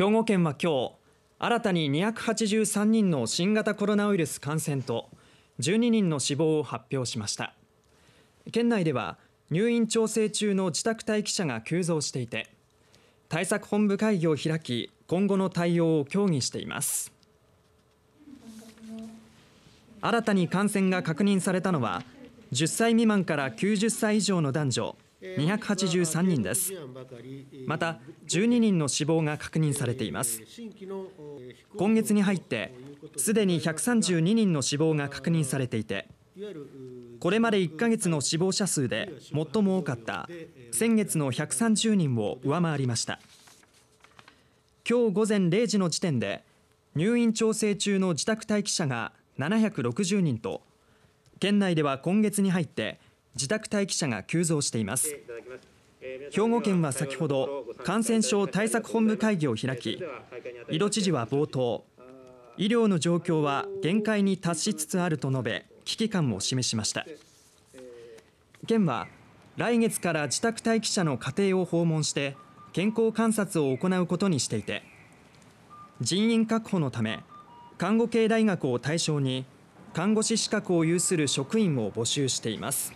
兵庫県は今日新たに283人の新型コロナウイルス感染と12人の死亡を発表しました県内では入院調整中の自宅待機者が急増していて対策本部会議を開き今後の対応を協議しています新たに感染が確認されたのは10歳未満から90歳以上の男女283人ですまた12人の死亡が確認されています今月に入ってすでに132人の死亡が確認されていてこれまで1ヶ月の死亡者数で最も多かった先月の130人を上回りました今日午前0時の時点で入院調整中の自宅待機者が760人と県内では今月に入って自宅待機者が急増しています兵庫県は先ほど感染症対策本部会議を開き井戸知事は冒頭医療の状況は限界に達しつつあると述べ危機感を示しました県は来月から自宅待機者の家庭を訪問して健康観察を行うことにしていて人員確保のため看護系大学を対象に看護師資格を有する職員を募集しています。